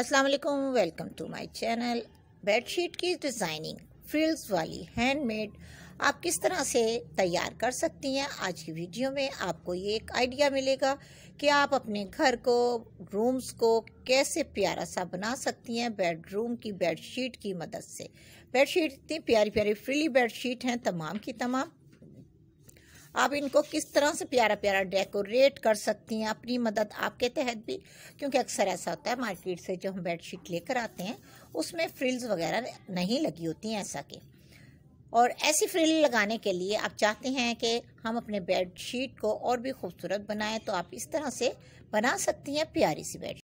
अस्सलाम वालेकुम welcome to my channel bedsheet की डिज़ाइनिंग फ्रिल्स वाली हैंडमेड आप किस तरह से तैयार कर सकती हैं आज की वीडियो में आपको ये एक आइडिया मिलेगा कि आप अपने घर को रूम्स को कैसे प्यारा सा बना सकती हैं बेडरूम की बेडशीट की मदद से बेडशीट इतनी प्यारी प्यारी फ्रिली बेडशीट हैं तमाम की तमाम आप इनको किस तरह से प्यारा प्यारा डेकोरेट कर सकती हैं अपनी मदद आपके तहत भी क्योंकि अक्सर ऐसा होता है मार्केट से जो हम बेडशीट लेकर आते हैं उसमें फ्रिल्स वगैरह नहीं लगी होती हैं ऐसा के और ऐसी फ्रिल लगाने के लिए आप चाहते हैं कि हम अपने बेडशीट को और भी खूबसूरत बनाएं तो आप इस तरह से बना सकती हैं प्यारी सी बेडशीट